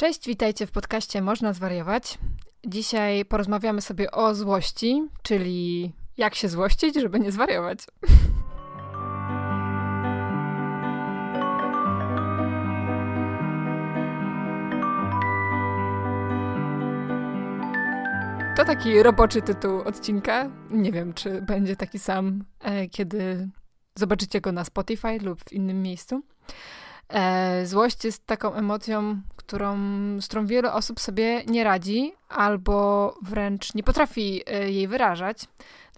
Cześć, witajcie w podcaście Można Zwariować. Dzisiaj porozmawiamy sobie o złości, czyli jak się złościć, żeby nie zwariować. To taki roboczy tytuł odcinka. Nie wiem, czy będzie taki sam, e, kiedy zobaczycie go na Spotify lub w innym miejscu. E, złość jest taką emocją, którą, z którą wiele osób sobie nie radzi albo wręcz nie potrafi y, jej wyrażać.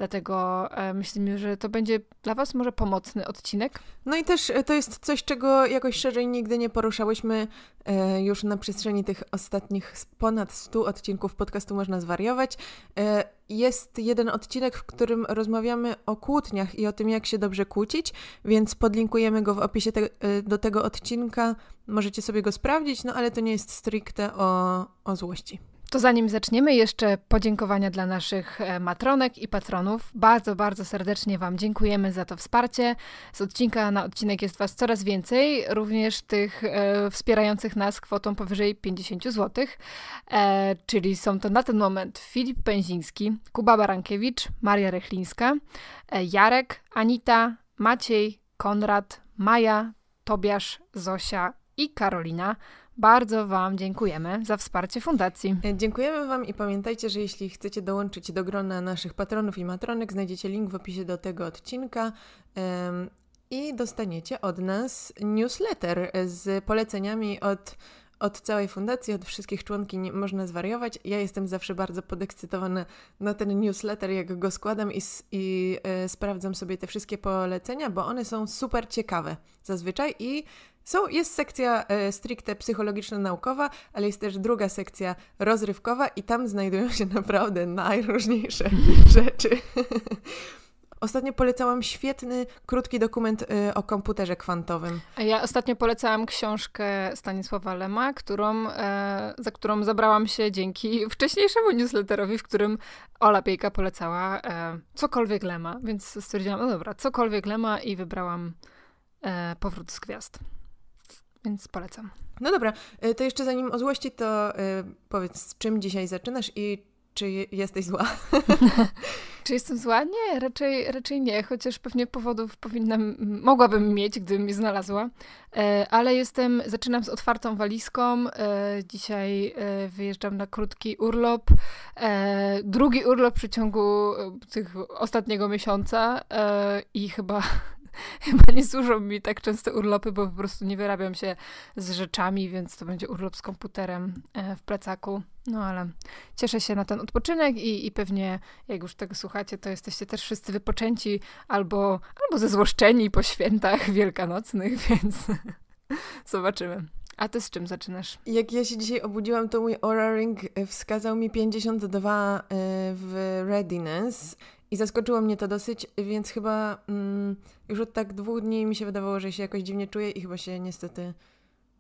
Dlatego e, myślimy, że to będzie dla Was może pomocny odcinek. No i też e, to jest coś, czego jakoś szerzej nigdy nie poruszałyśmy e, już na przestrzeni tych ostatnich ponad 100 odcinków podcastu Można Zwariować. Jest jeden odcinek, w którym rozmawiamy o kłótniach i o tym, jak się dobrze kłócić, więc podlinkujemy go w opisie te, do tego odcinka. Możecie sobie go sprawdzić, no ale to nie jest stricte o, o złości. To zanim zaczniemy, jeszcze podziękowania dla naszych e, matronek i patronów. Bardzo, bardzo serdecznie Wam dziękujemy za to wsparcie. Z odcinka na odcinek jest Was coraz więcej, również tych e, wspierających nas kwotą powyżej 50 zł. E, czyli są to na ten moment Filip Pęziński, Kuba Barankiewicz, Maria Rechlińska, e, Jarek, Anita, Maciej, Konrad, Maja, Tobiasz, Zosia i Karolina. Bardzo Wam dziękujemy za wsparcie fundacji. Dziękujemy Wam i pamiętajcie, że jeśli chcecie dołączyć do grona naszych patronów i matronek, znajdziecie link w opisie do tego odcinka. I dostaniecie od nas newsletter z poleceniami od od całej fundacji, od wszystkich członkiń można zwariować. Ja jestem zawsze bardzo podekscytowana na ten newsletter, jak go składam i, i e, sprawdzam sobie te wszystkie polecenia, bo one są super ciekawe zazwyczaj i są, jest sekcja e, stricte psychologiczno-naukowa, ale jest też druga sekcja rozrywkowa i tam znajdują się naprawdę najróżniejsze rzeczy. Ostatnio polecałam świetny, krótki dokument y, o komputerze kwantowym. Ja ostatnio polecałam książkę Stanisława Lema, którą, e, za którą zabrałam się dzięki wcześniejszemu newsletterowi, w którym Ola Piejka polecała e, cokolwiek Lema, więc stwierdziłam, no dobra, cokolwiek Lema i wybrałam e, Powrót z gwiazd. Więc polecam. No dobra, y, to jeszcze zanim o złości, to y, powiedz, z czym dzisiaj zaczynasz i czy jesteś zła? czy jestem zła? Nie, raczej, raczej nie, chociaż pewnie powodów powinnam, mogłabym mieć, gdybym je znalazła. E, ale jestem, zaczynam z otwartą walizką. E, dzisiaj e, wyjeżdżam na krótki urlop. Drugi urlop w przeciągu tych ostatniego miesiąca i chyba chyba nie służą mi tak często urlopy, bo po prostu nie wyrabiam się z rzeczami, więc to będzie urlop z komputerem e, w plecaku. No ale cieszę się na ten odpoczynek i, i pewnie jak już tego słuchacie, to jesteście też wszyscy wypoczęci albo, albo zezłoszczeni po świętach wielkanocnych, więc zobaczymy. A ty z czym zaczynasz? Jak ja się dzisiaj obudziłam, to mój Aura Ring e, wskazał mi 52 e, w readiness i zaskoczyło mnie to dosyć, więc chyba mm, już od tak dwóch dni mi się wydawało, że się jakoś dziwnie czuję i chyba się niestety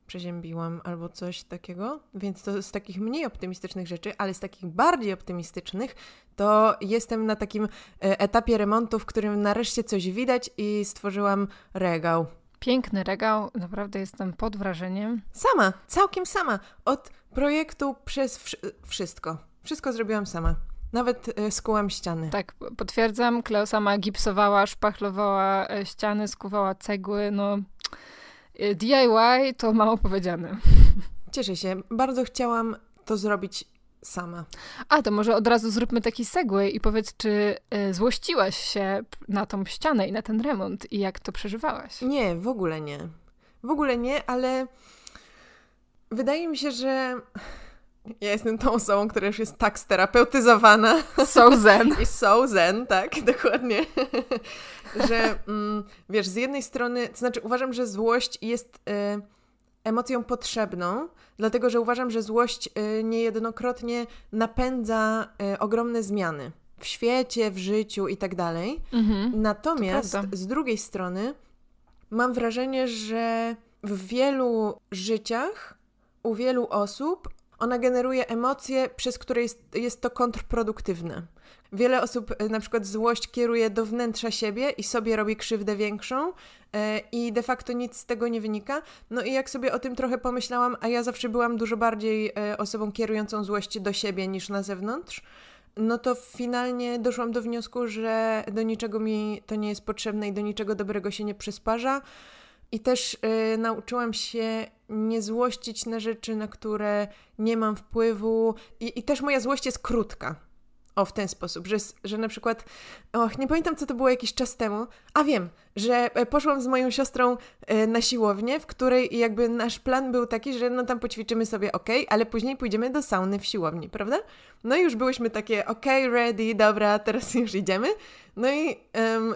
przeziębiłam albo coś takiego. Więc to z takich mniej optymistycznych rzeczy, ale z takich bardziej optymistycznych, to jestem na takim e, etapie remontu, w którym nareszcie coś widać i stworzyłam regał. Piękny regał, naprawdę jestem pod wrażeniem. Sama, całkiem sama, od projektu przez wszystko. Wszystko zrobiłam sama. Nawet skułam e, ściany. Tak, potwierdzam. Kleo sama gipsowała, szpachlowała e, ściany, skuwała cegły. No, e, DIY to mało powiedziane. Cieszę się. Bardzo chciałam to zrobić sama. A, to może od razu zróbmy taki segway i powiedz, czy złościłaś się na tą ścianę i na ten remont i jak to przeżywałaś? Nie, w ogóle nie. W ogóle nie, ale wydaje mi się, że ja jestem tą osobą, która już jest tak sterapeutyzowana. So zen. I so zen, tak, dokładnie. że mm, wiesz, z jednej strony, to znaczy uważam, że złość jest y, emocją potrzebną, dlatego że uważam, że złość y, niejednokrotnie napędza y, ogromne zmiany w świecie, w życiu i tak dalej. Mhm. Natomiast z drugiej strony mam wrażenie, że w wielu życiach u wielu osób ona generuje emocje, przez które jest, jest to kontrproduktywne. Wiele osób e, na przykład złość kieruje do wnętrza siebie i sobie robi krzywdę większą e, i de facto nic z tego nie wynika. No i jak sobie o tym trochę pomyślałam, a ja zawsze byłam dużo bardziej e, osobą kierującą złość do siebie niż na zewnątrz, no to finalnie doszłam do wniosku, że do niczego mi to nie jest potrzebne i do niczego dobrego się nie przysparza. I też y, nauczyłam się nie złościć na rzeczy, na które nie mam wpływu. I, i też moja złość jest krótka. O, w ten sposób, że, że na przykład, och, nie pamiętam co to było jakiś czas temu, a wiem, że e, poszłam z moją siostrą e, na siłownię, w której jakby nasz plan był taki, że no tam poćwiczymy sobie ok, ale później pójdziemy do sauny w siłowni, prawda? No i już byłyśmy takie ok, ready, dobra, teraz już idziemy. No i, um,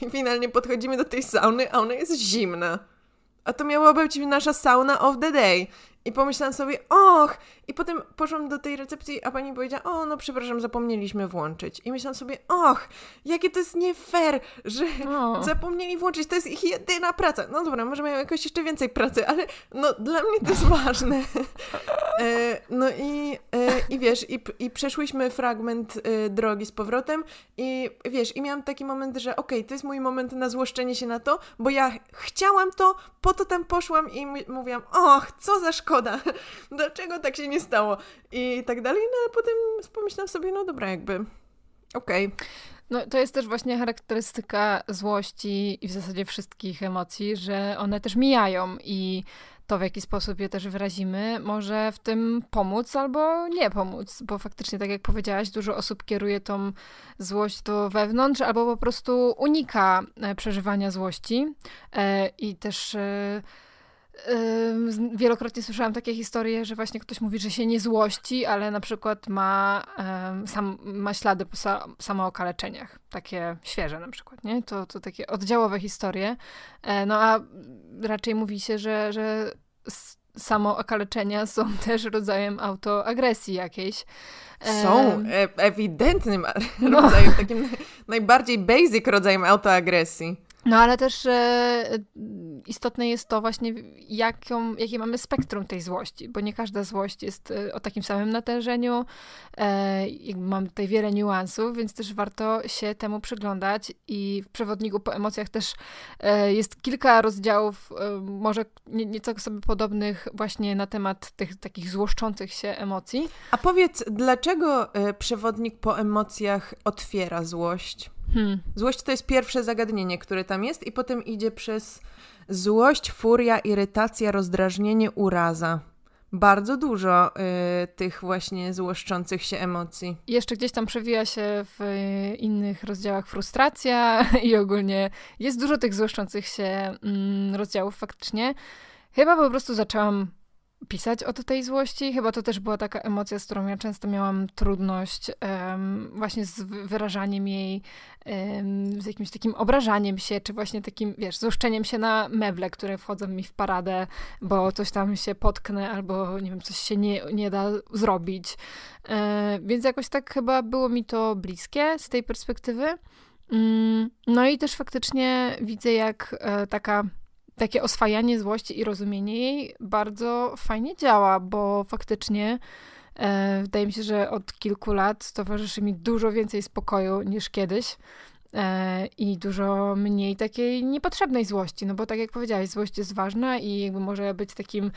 i finalnie podchodzimy do tej sauny, a ona jest zimna. A to miała być nasza sauna of the day. I pomyślałam sobie, och! I potem poszłam do tej recepcji, a pani powiedziała, o, no przepraszam, zapomnieliśmy włączyć. I myślałam sobie, och, jakie to jest nie fair, że no. zapomnieli włączyć, to jest ich jedyna praca. No dobra, może mają jakoś jeszcze więcej pracy, ale no dla mnie to jest ważne. E, no i, e, i wiesz, i, i przeszłyśmy fragment e, drogi z powrotem i wiesz, i miałam taki moment, że okej, okay, to jest mój moment na złoszczenie się na to, bo ja chciałam to, po to tam poszłam i mówiłam, och, co za szkoda, szkoda, dlaczego tak się nie stało i tak dalej, no a potem pomyślałam sobie, no dobra, jakby, okej. Okay. No, to jest też właśnie charakterystyka złości i w zasadzie wszystkich emocji, że one też mijają i to, w jaki sposób je też wyrazimy, może w tym pomóc albo nie pomóc, bo faktycznie, tak jak powiedziałaś, dużo osób kieruje tą złość do wewnątrz albo po prostu unika e, przeżywania złości e, i też e, Wielokrotnie słyszałam takie historie, że właśnie ktoś mówi, że się nie złości, ale na przykład ma, sam, ma ślady po samookaleczeniach, takie świeże na przykład, nie? To, to takie oddziałowe historie. E, no a raczej mówi się, że, że samookaleczenia są też rodzajem autoagresji jakiejś. E, są e, ewidentnym no. rodzajem, takim najbardziej basic rodzajem autoagresji. No ale też e, istotne jest to właśnie, jaką, jakie mamy spektrum tej złości, bo nie każda złość jest e, o takim samym natężeniu. E, mam tutaj wiele niuansów, więc też warto się temu przyglądać i w przewodniku po emocjach też e, jest kilka rozdziałów, może nieco tak sobie podobnych właśnie na temat tych takich złoszczących się emocji. A powiedz, dlaczego przewodnik po emocjach otwiera złość? Hmm. Złość to jest pierwsze zagadnienie, które tam jest, i potem idzie przez Złość, furia, irytacja, rozdrażnienie, uraza. Bardzo dużo y, tych właśnie złoszczących się emocji. Jeszcze gdzieś tam przewija się w y, innych rozdziałach frustracja i ogólnie jest dużo tych złoszczących się y, rozdziałów faktycznie. Chyba po prostu zaczęłam pisać od tej złości. Chyba to też była taka emocja, z którą ja często miałam trudność um, właśnie z wyrażaniem jej, um, z jakimś takim obrażaniem się, czy właśnie takim, wiesz, złuszczeniem się na meble, które wchodzą mi w paradę, bo coś tam się potknę albo, nie wiem, coś się nie, nie da zrobić. E, więc jakoś tak chyba było mi to bliskie z tej perspektywy. Mm, no i też faktycznie widzę, jak e, taka takie oswajanie złości i rozumienie jej bardzo fajnie działa, bo faktycznie e, wydaje mi się, że od kilku lat towarzyszy mi dużo więcej spokoju niż kiedyś e, i dużo mniej takiej niepotrzebnej złości, no bo tak jak powiedziałaś, złość jest ważna i jakby może być takim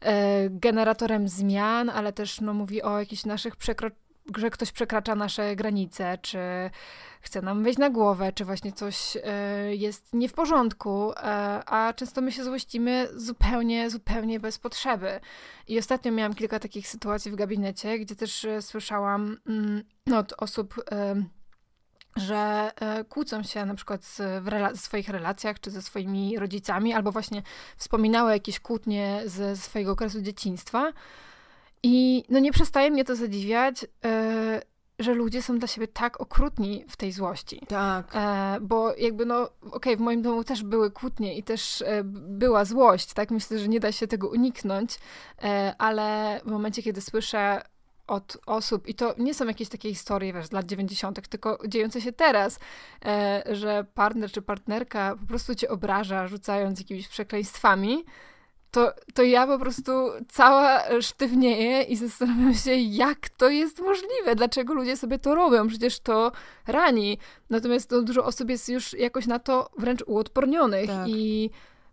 e, generatorem zmian, ale też no, mówi o jakichś naszych przekro że ktoś przekracza nasze granice, czy chce nam wejść na głowę, czy właśnie coś e, jest nie w porządku, e, a często my się złościmy zupełnie, zupełnie bez potrzeby. I ostatnio miałam kilka takich sytuacji w gabinecie, gdzie też e, słyszałam mm, od osób że kłócą się na przykład w rela- swoich relacjach czy ze swoimi rodzicami, albo właśnie wspominały jakieś kłótnie ze swojego okresu dzieciństwa. I no nie przestaje mnie to zadziwiać, e, że ludzie są dla siebie tak okrutni w tej złości. Tak. E, bo jakby no, okej, okay, w moim domu też były kłótnie i też e, była złość, tak? Myślę, że nie da się tego uniknąć, e, ale w momencie, kiedy słyszę od osób, i to nie są jakieś takie historie, wiesz, z lat 90., tylko dziejące się teraz, e, że partner czy partnerka po prostu cię obraża, rzucając jakimiś przekleństwami, to, to ja po prostu cała sztywnieję i zastanawiam się, jak to jest możliwe, dlaczego ludzie sobie to robią, przecież to rani. Natomiast no, dużo osób jest już jakoś na to wręcz uodpornionych tak. i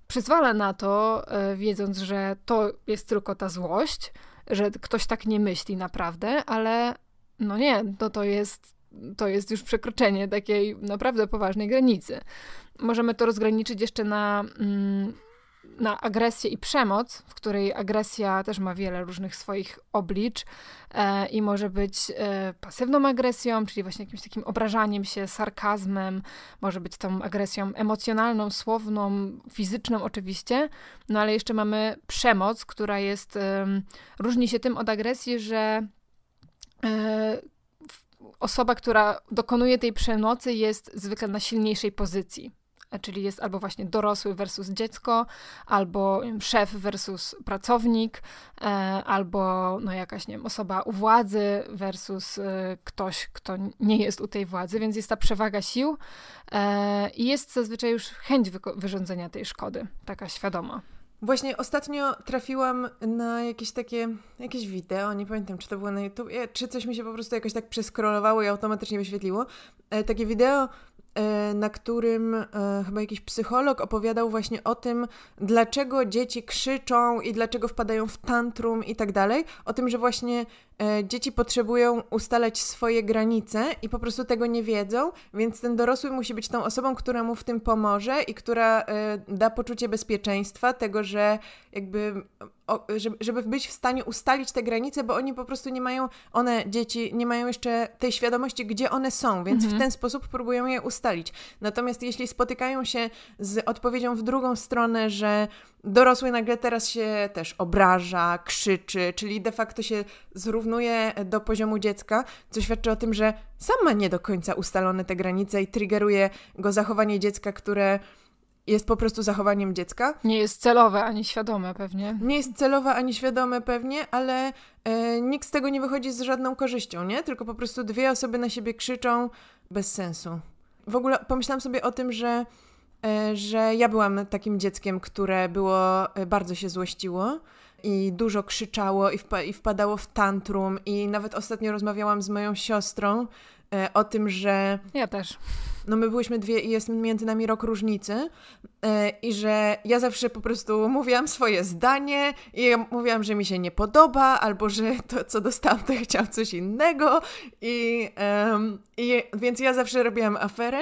przyzwala na to, e, wiedząc, że to jest tylko ta złość, że ktoś tak nie myśli naprawdę, ale no nie, no to jest to jest już przekroczenie takiej naprawdę poważnej granicy. Możemy to rozgraniczyć jeszcze na mm, na agresję i przemoc, w której agresja też ma wiele różnych swoich oblicz e, i może być e, pasywną agresją, czyli właśnie jakimś takim obrażaniem się, sarkazmem, może być tą agresją emocjonalną, słowną, fizyczną oczywiście, no ale jeszcze mamy przemoc, która jest, e, różni się tym od agresji, że e, osoba, która dokonuje tej przemocy, jest zwykle na silniejszej pozycji czyli jest albo właśnie dorosły versus dziecko, albo szef versus pracownik, e, albo no jakaś nie wiem, osoba u władzy versus e, ktoś, kto nie jest u tej władzy, więc jest ta przewaga sił e, i jest zazwyczaj już chęć wyrządzenia tej szkody, taka świadoma. Właśnie ostatnio trafiłam na jakieś takie, jakieś wideo, nie pamiętam czy to było na YouTube, czy coś mi się po prostu jakoś tak przeskrolowało i automatycznie wyświetliło. Takie wideo E, na którym e, chyba jakiś psycholog opowiadał właśnie o tym, dlaczego dzieci krzyczą i dlaczego wpadają w tantrum i tak dalej. O tym, że właśnie E, dzieci potrzebują ustalać swoje granice i po prostu tego nie wiedzą, więc ten dorosły musi być tą osobą, która mu w tym pomoże i która e, da poczucie bezpieczeństwa, tego, że jakby żeby, być w stanie ustalić te granice, bo oni po prostu nie mają, one, dzieci, nie mają jeszcze tej świadomości, gdzie one są, więc mhm. w ten sposób próbują je ustalić. Natomiast jeśli spotykają się z odpowiedzią w drugą stronę, że dorosły nagle teraz się też obraża, krzyczy, czyli de facto się zrówna porównuje e, do poziomu dziecka, co świadczy o tym, że sam ma nie do końca ustalone te granice i triggeruje go zachowanie dziecka, które jest po prostu zachowaniem dziecka. Nie jest celowe ani świadome pewnie. Nie jest celowe ani świadome pewnie, ale e, nikt z tego nie wychodzi z żadną korzyścią, nie? Tylko po prostu dwie osoby na siebie krzyczą bez sensu. W ogóle pomyślałam sobie o tym, że, e, że ja byłam takim dzieckiem, które było e, bardzo się złościło i dużo krzyczało i, wpa i wpadało w tantrum i nawet ostatnio rozmawiałam z moją siostrą e, o tym, że... Ja też. No my byłyśmy dwie i jest między nami rok różnicy e, i że ja zawsze po prostu mówiłam swoje zdanie i ja mówiłam, że mi się nie podoba albo że to, co dostałam, to chciałam coś innego i, e, i więc ja zawsze robiłam aferę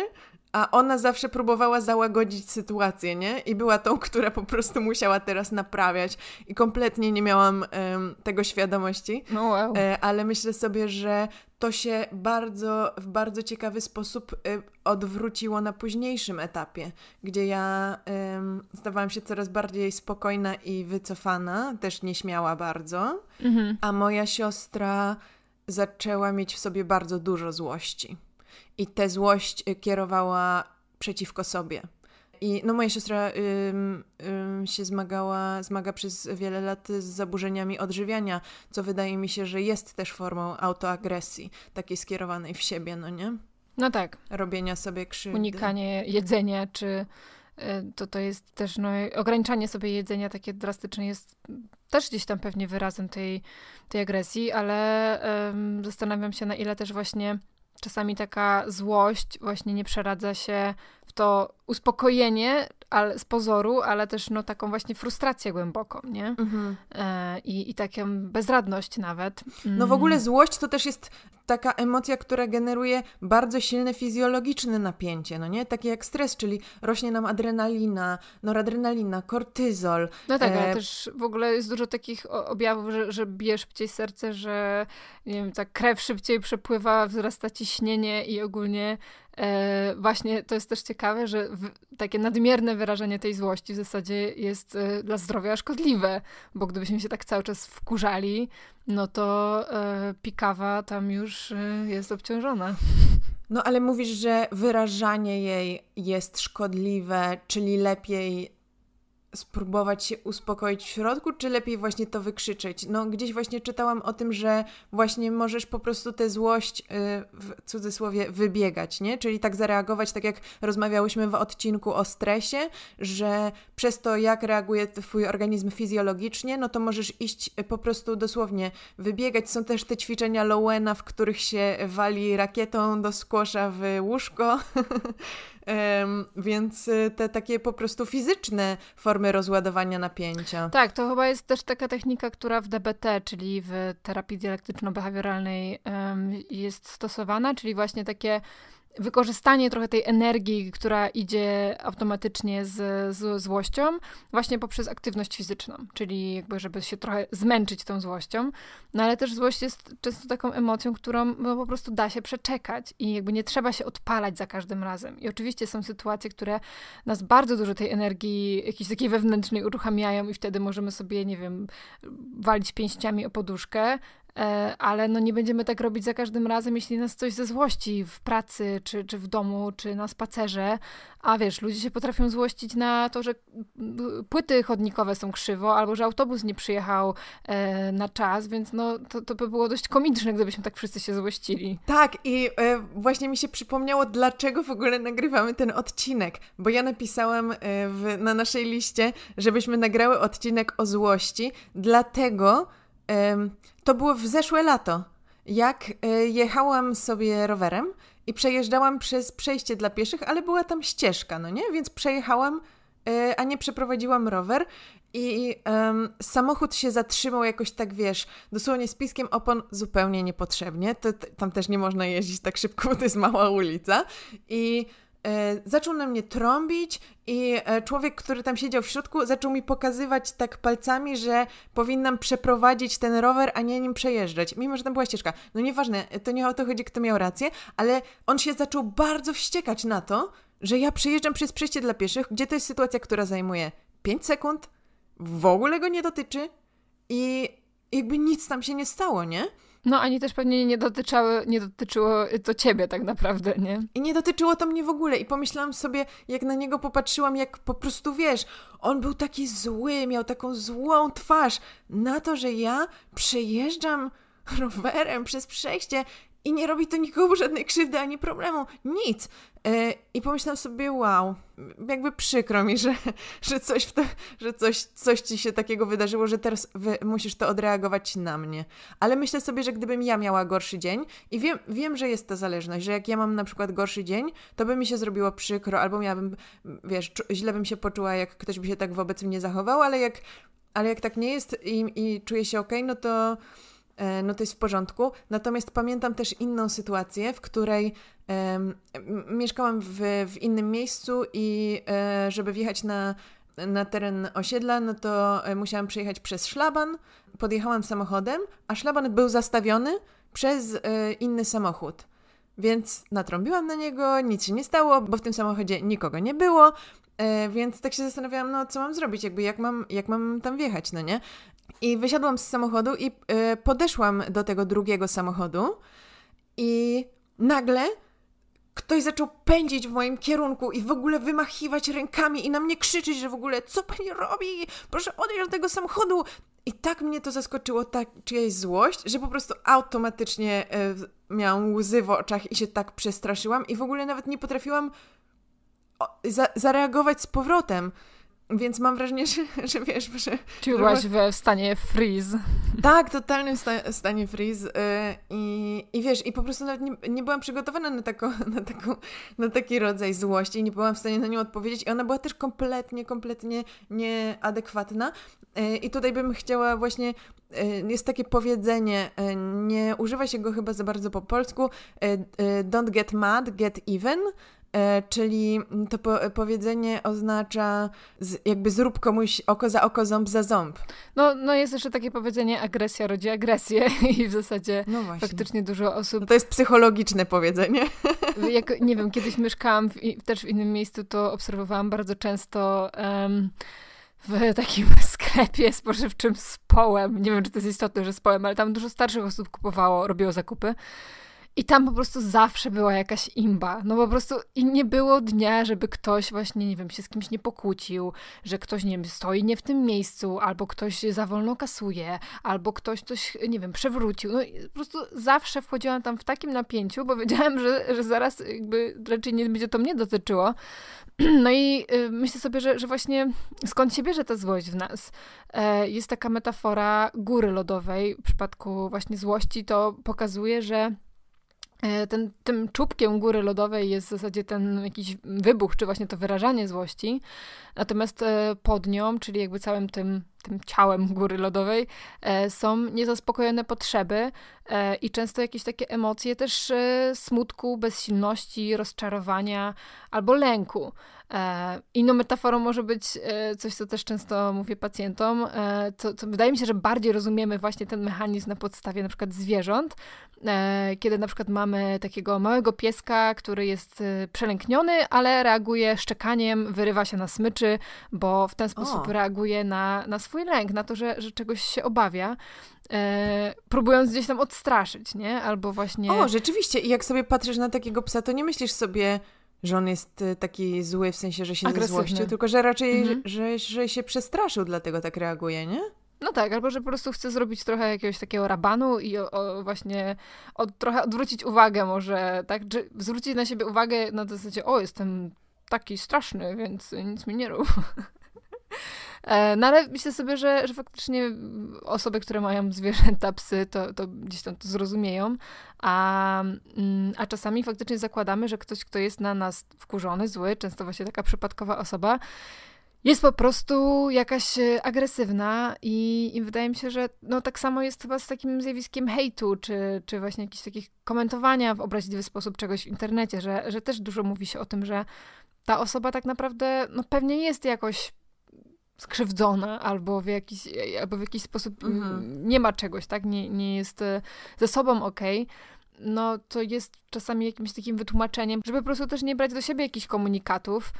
a ona zawsze próbowała załagodzić sytuację, nie? I była tą, która po prostu musiała teraz naprawiać i kompletnie nie miałam um, tego świadomości. No wow. E, ale myślę sobie, że to się bardzo, w bardzo ciekawy sposób e, odwróciło na późniejszym etapie, gdzie ja um, stawałam się coraz bardziej spokojna i wycofana, też nieśmiała bardzo, mhm. a moja siostra zaczęła mieć w sobie bardzo dużo złości i tę złość y, kierowała przeciwko sobie. I no moja siostra się zmagała, zmaga przez wiele lat z zaburzeniami odżywiania, co wydaje mi się, że jest też formą autoagresji, takiej skierowanej w siebie, no nie? No tak. Robienia sobie krzywdy. Unikanie jedzenia, czy y, to to jest też, no, ograniczanie sobie jedzenia takie drastyczne jest też gdzieś tam pewnie wyrazem tej, tej agresji, ale zastanawiam się na ile też właśnie Czasami taka złość właśnie nie przeradza się w to uspokojenie ale, z pozoru, ale też no, taką właśnie frustrację głęboką, nie? Mhm. E, i, I taką bezradność nawet. No w ogóle mm. złość to też jest taka emocja, która generuje bardzo silne fizjologiczne napięcie, no nie? Takie jak stres, czyli rośnie nam adrenalina, noradrenalina, kortyzol. No tak, ale e, też w ogóle jest dużo takich objawów, że, że bije szybciej serce, że nie wiem, ta krew szybciej przepływa, wzrasta ciśnienie i ogólnie E, właśnie to jest też ciekawe, że w, takie nadmierne wyrażenie tej złości w zasadzie jest e, dla zdrowia szkodliwe, bo gdybyśmy się tak cały czas wkurzali, no to e, pikawa tam już e, jest obciążona. No ale mówisz, że wyrażanie jej jest szkodliwe, czyli lepiej spróbować się uspokoić w środku, czy lepiej właśnie to wykrzyczeć? No, gdzieś właśnie czytałam o tym, że właśnie możesz po prostu tę złość y, w cudzysłowie wybiegać, nie? Czyli tak zareagować, tak jak rozmawiałyśmy w odcinku o stresie, że przez to, jak reaguje twój organizm fizjologicznie, no to możesz iść y, po prostu dosłownie wybiegać. Są też te ćwiczenia Lowena, w których się wali rakietą do skłosza w łóżko. Więc y, te takie po prostu fizyczne formy rozładowania napięcia. Tak, to chyba jest też taka technika, która w DBT, czyli w terapii dialektyczno-behawioralnej jest stosowana, czyli właśnie takie wykorzystanie trochę tej energii, która idzie automatycznie z, z złością, właśnie poprzez aktywność fizyczną, czyli jakby, żeby się trochę zmęczyć tą złością. No ale też złość jest często taką emocją, którą no, po prostu da się przeczekać i jakby nie trzeba się odpalać za każdym razem. I oczywiście są sytuacje, które nas bardzo dużo tej energii jakiejś takiej wewnętrznej uruchamiają i wtedy możemy sobie, nie wiem, walić pięściami o poduszkę, E, ale no nie będziemy tak robić za każdym razem, jeśli nas coś ze złości w pracy, czy, czy w domu, czy na spacerze. A wiesz, ludzie się potrafią złościć na to, że mm, płyty chodnikowe są krzywo, albo że autobus nie przyjechał e, na czas, więc no to, to by było dość komiczne, gdybyśmy tak wszyscy się złościli. Tak i e, właśnie mi się przypomniało, dlaczego w ogóle nagrywamy ten odcinek, bo ja napisałam w, na naszej liście, żebyśmy nagrały odcinek o złości, dlatego to było w zeszłe lato, jak e, jechałam sobie rowerem i przejeżdżałam przez przejście dla pieszych, ale była tam ścieżka, no nie? Więc przejechałam, e, a nie przeprowadziłam rower i um, samochód się zatrzymał jakoś tak, wiesz, dosłownie z piskiem opon zupełnie niepotrzebnie. To, tam też nie można jeździć tak szybko, bo to jest mała ulica. I E, zaczął na mnie trąbić i e, człowiek, który tam siedział w środku, zaczął mi pokazywać tak palcami, że powinnam przeprowadzić ten rower, a nie nim przejeżdżać, mimo że tam była ścieżka. No nieważne, to nie o to chodzi, kto miał rację, ale on się zaczął bardzo wściekać na to, że ja przejeżdżam przez przejście dla pieszych, gdzie to jest sytuacja, która zajmuje 5 sekund, w ogóle go nie dotyczy i jakby nic tam się nie stało, nie? No, ani też pewnie nie, dotyczały, nie dotyczyło to ciebie tak naprawdę, nie? I nie dotyczyło to mnie w ogóle. I pomyślałam sobie, jak na niego popatrzyłam, jak po prostu wiesz, on był taki zły, miał taką złą twarz na to, że ja przejeżdżam rowerem przez przejście i nie robi to nikomu żadnej krzywdy ani problemu. Nic. E, I pomyślałam sobie, wow, jakby przykro mi, że, że, coś, to, że coś, coś ci się takiego wydarzyło, że teraz musisz to odreagować na mnie. Ale myślę sobie, że gdybym ja miała gorszy dzień i wiem, wiem, że jest ta zależność, że jak ja mam na przykład gorszy dzień, to by mi się zrobiło przykro, albo miałabym, wiesz, źle bym się poczuła, jak ktoś by się tak wobec mnie zachował, ale jak, ale jak tak nie jest i, i czuję się okej, okay, no to E, no to jest w porządku. Natomiast pamiętam też inną sytuację, w której mieszkałam w, w, innym miejscu i um, żeby wjechać na, na teren osiedla, no to e, musiałam przejechać przez szlaban. Podjechałam samochodem, a szlaban był zastawiony przez inny samochód. Więc natrąbiłam na niego, nic się nie stało, bo w tym samochodzie nikogo nie było. E, więc tak się zastanawiałam, no co mam zrobić, jakby jak mam, jak mam tam wjechać, no nie? I wysiadłam z samochodu i y, podeszłam do tego drugiego samochodu i nagle ktoś zaczął pędzić w moim kierunku i w ogóle wymachiwać rękami i na mnie krzyczeć, że w ogóle co pani robi? Proszę odejść od tego samochodu. I tak mnie to zaskoczyło, tak czyjaś złość, że po prostu automatycznie y, miałam łzy w oczach i się tak przestraszyłam i w ogóle nawet nie potrafiłam za zareagować z powrotem. Więc mam wrażenie, że, że wiesz, że... Czy że byłaś stanie freeze. Tak, totalnym sta stanie freeze. Y, I, I wiesz, i po prostu nawet nie, nie byłam przygotowana na, taką, na, taką, na taki rodzaj złości i nie byłam w stanie na nią odpowiedzieć. I ona była też kompletnie, kompletnie nieadekwatna. Y, I tutaj bym chciała właśnie... Y, jest takie powiedzenie, nie używa się go chyba za bardzo po polsku, don't get mad, get even. E, czyli to po powiedzenie oznacza z, jakby zrób komuś oko za oko, ząb za ząb. No, no jest jeszcze takie powiedzenie agresja rodzi agresję i w zasadzie no faktycznie dużo osób... No to jest psychologiczne powiedzenie. Jak, nie wiem, kiedyś mieszkałam w, też w innym miejscu, to obserwowałam bardzo często... Um, w takim sklepie spożywczym z połem. Nie wiem, czy to jest istotne, że z połem, ale tam dużo starszych osób kupowało, robiło zakupy. I tam po prostu zawsze była jakaś imba. No po prostu i nie było dnia, żeby ktoś właśnie, nie wiem, się z kimś nie pokłócił, że ktoś, nie wiem, stoi nie w tym miejscu, albo ktoś za wolno kasuje, albo ktoś coś, nie wiem, przewrócił. No po prostu zawsze wchodziłam tam w takim napięciu, bo wiedziałam, że, że zaraz jakby raczej nie będzie to mnie dotyczyło. No i y, myślę sobie, że, że właśnie skąd się bierze ta złość w nas. E, jest taka metafora góry lodowej. W przypadku właśnie złości to pokazuje, że E, ten, tym czubkiem góry lodowej jest w zasadzie ten jakiś wybuch, czy właśnie to wyrażanie złości. Natomiast e, pod nią, czyli jakby całym tym, tym ciałem góry lodowej, e, są niezaspokojone potrzeby i często jakieś takie emocje też smutku, bezsilności, rozczarowania albo lęku. E, inną metaforą może być e, coś, co też często mówię pacjentom, To e, wydaje mi się, że bardziej rozumiemy właśnie ten mechanizm na podstawie na przykład zwierząt, kiedy na przykład mamy takiego małego pieska, który jest przelękniony, ale reaguje szczekaniem, wyrywa się na smyczy, bo w ten sposób o. reaguje na, na swój lęk, na to, że, że czegoś się obawia. E, próbując gdzieś tam odstraszyć, nie? Albo właśnie. O, rzeczywiście. I jak sobie patrzysz na takiego psa, to nie myślisz sobie, że on jest y, taki zły w sensie, że się złościł, tylko że raczej, mhm. że, że się przestraszył, dlatego tak reaguje, nie? No tak, albo że po prostu chce zrobić trochę jakiegoś takiego rabanu i o, o właśnie od, trochę odwrócić uwagę może, tak? Czy zwrócić na siebie uwagę na zasadzie, o, jestem taki straszny, więc nic mi nie rób. E, no ale myślę sobie, że, że faktycznie osoby, które mają zwierzęta, psy, to, to gdzieś tam to zrozumieją, a, mm, a czasami faktycznie zakładamy, że ktoś, kto jest na nas wkurzony, zły, często właśnie taka przypadkowa osoba, jest po prostu jakaś e, agresywna i, i, wydaje mi się, że no, tak samo jest chyba z takim zjawiskiem hejtu, czy, czy właśnie jakichś takich komentowania w obraźliwy sposób czegoś w internecie, że, że też dużo mówi się o tym, że ta osoba tak naprawdę no, pewnie jest jakoś skrzywdzona albo w jakiś, albo w jakiś sposób mm, mhm. nie ma czegoś, tak? Nie, nie jest e, ze sobą okej. Okay no to jest czasami jakimś takim wytłumaczeniem, żeby po prostu też nie brać do siebie jakichś komunikatów,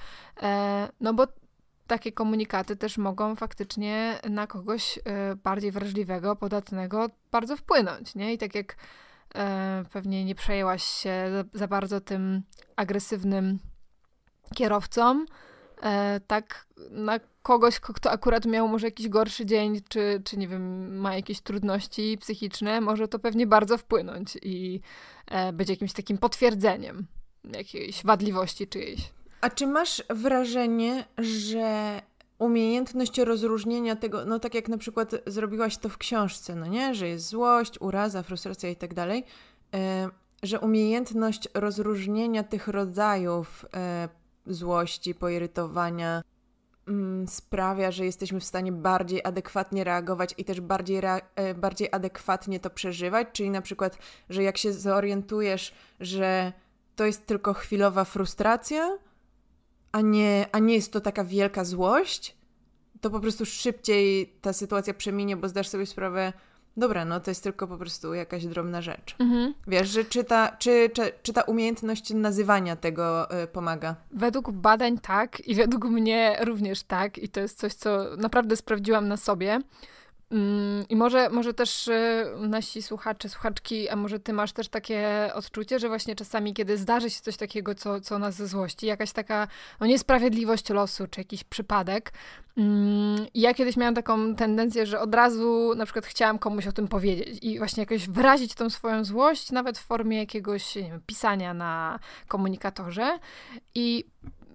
e, no bo takie komunikaty też mogą faktycznie na kogoś e, bardziej wrażliwego, podatnego bardzo wpłynąć, nie? I tak jak pewnie nie przejęłaś się za bardzo tym agresywnym kierowcą, E, tak na kogoś, kto akurat miał może jakiś gorszy dzień, czy, czy nie wiem, ma jakieś trudności psychiczne, może to pewnie bardzo wpłynąć i e, być jakimś takim potwierdzeniem jakiejś wadliwości czyjejś. A czy masz wrażenie, że umiejętność rozróżnienia tego, no tak jak na przykład zrobiłaś to w książce, no nie, że jest złość, uraza, frustracja i tak dalej, e, że umiejętność rozróżnienia tych rodzajów złości, poirytowania mm, sprawia, że jesteśmy w stanie bardziej adekwatnie reagować i też bardziej, e, bardziej adekwatnie to przeżywać, czyli na przykład, że jak się zorientujesz, że to jest tylko chwilowa frustracja, a nie, a nie jest to taka wielka złość, to po prostu szybciej ta sytuacja przeminie, bo zdasz sobie sprawę, dobra, no to jest tylko po prostu jakaś drobna rzecz. Mhm. Wiesz, że czy ta, czy, czy, czy ta umiejętność nazywania tego y, pomaga? Według badań tak i według mnie również tak i to jest coś, co naprawdę sprawdziłam na sobie Mm, I może, może też y, nasi słuchacze, słuchaczki, a może ty masz też takie odczucie, że właśnie czasami, kiedy zdarzy się coś takiego, co, co nas złości, jakaś taka no, niesprawiedliwość losu, czy jakiś przypadek. Mm, ja kiedyś miałam taką tendencję, że od razu na przykład chciałam komuś o tym powiedzieć i właśnie jakoś wyrazić tą swoją złość, nawet w formie jakiegoś wiem, pisania na komunikatorze. I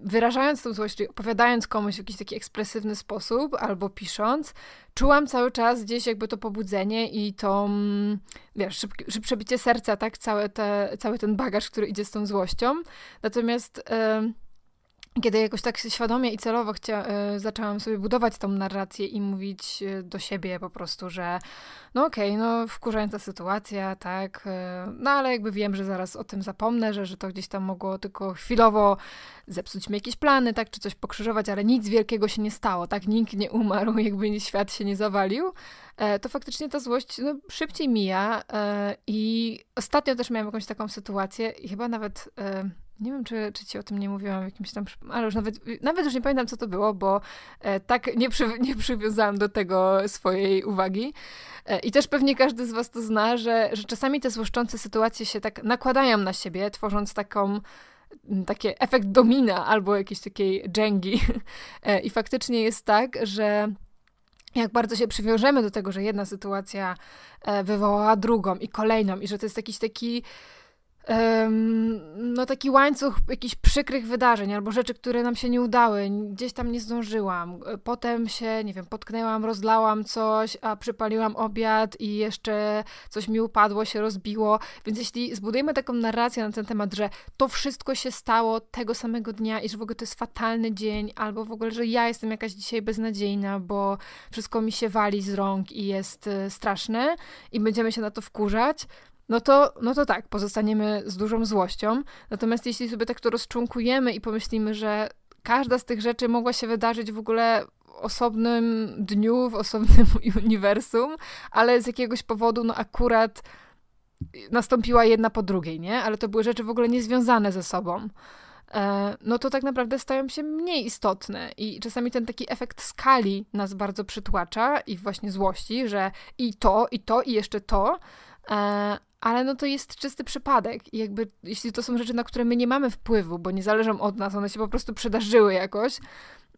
wyrażając tą złość, opowiadając komuś w jakiś taki ekspresywny sposób albo pisząc, czułam cały czas gdzieś jakby to pobudzenie i to, wiesz, szybkie, szybsze bicie serca, tak? te, cały ten bagaż, który idzie z tą złością. Natomiast... Yy, kiedy jakoś tak świadomie i celowo chcia, e, zaczęłam sobie budować tą narrację i mówić e, do siebie po prostu, że no okej, okay, no wkurzająca sytuacja, tak, e, no ale jakby wiem, że zaraz o tym zapomnę, że, że to gdzieś tam mogło tylko chwilowo zepsuć mi jakieś plany, tak, czy coś pokrzyżować, ale nic wielkiego się nie stało, tak, nikt nie umarł, jakby świat się nie zawalił, to faktycznie ta złość no, szybciej mija i ostatnio też miałam jakąś taką sytuację i chyba nawet nie wiem, czy, czy ci o tym nie mówiłam w jakimś tam, ale już nawet, nawet już nie pamiętam, co to było, bo e, tak nie, przy, nie przywiązałam do tego swojej uwagi. E, I też pewnie każdy z was to zna, że, że czasami te złoszczące sytuacje się tak nakładają na siebie, tworząc taką taki efekt domina albo jakiejś takiej dżęgi. E, I faktycznie jest tak, że jak bardzo się przywiążemy do tego, że jedna sytuacja e, wywołała drugą i kolejną, i że to jest jakiś taki no taki łańcuch jakichś przykrych wydarzeń albo rzeczy, które nam się nie udały, gdzieś tam nie zdążyłam. E, potem się, nie wiem, potknęłam, rozlałam coś, a przypaliłam obiad i jeszcze coś mi upadło, się rozbiło. Więc jeśli zbudujemy taką narrację na ten temat, że to wszystko się stało tego samego dnia i że w ogóle to jest fatalny dzień, albo w ogóle, że ja jestem jakaś dzisiaj beznadziejna, bo wszystko mi się wali z rąk i jest e, straszne i będziemy się na to wkurzać, no to, no to tak, pozostaniemy z dużą złością. Natomiast jeśli sobie tak to rozczłonkujemy i pomyślimy, że każda z tych rzeczy mogła się wydarzyć w ogóle w osobnym dniu, w osobnym uniwersum, ale z jakiegoś powodu, no akurat nastąpiła jedna po drugiej, nie? Ale to były rzeczy w ogóle niezwiązane ze sobą. E, no to tak naprawdę stają się mniej istotne, i czasami ten taki efekt skali nas bardzo przytłacza i właśnie złości, że i to, i to, i jeszcze to, e, ale no to jest czysty przypadek. jakby, jeśli to są rzeczy, na które my nie mamy wpływu, bo nie zależą od nas, one się po prostu przydarzyły jakoś,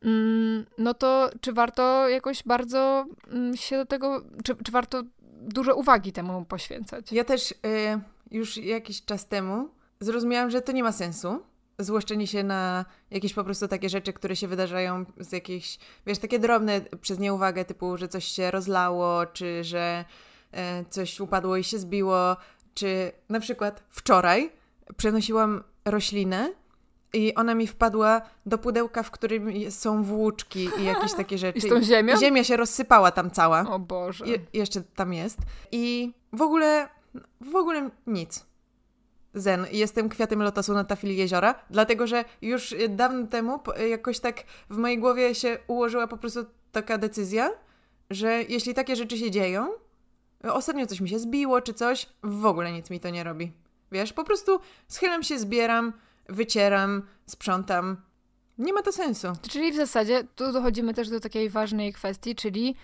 mm, no to czy warto jakoś bardzo mm, się do tego, czy, czy warto dużo uwagi temu poświęcać? Ja też y, już jakiś czas temu zrozumiałam, że to nie ma sensu. Złoszczenie się na jakieś po prostu takie rzeczy, które się wydarzają z jakichś, wiesz, takie drobne przez nieuwagę, typu, że coś się rozlało, czy że E, coś upadło i się zbiło, czy na przykład wczoraj przenosiłam roślinę i ona mi wpadła do pudełka, w którym są włóczki i jakieś takie rzeczy. I z tą ziemią? I ziemia się rozsypała tam cała. O Boże. jeszcze tam jest. I w ogóle, w ogóle nic. Zen. Jestem kwiatem lotosu na tafili jeziora, dlatego że już dawno temu jakoś tak w mojej głowie się ułożyła po prostu taka decyzja, że jeśli takie rzeczy się dzieją, ostatnio coś mi się zbiło czy coś, w ogóle nic mi to nie robi. Wiesz, po prostu schylam się, zbieram, wycieram, sprzątam. Nie ma to sensu. Czyli w zasadzie tu dochodzimy też do takiej ważnej kwestii, czyli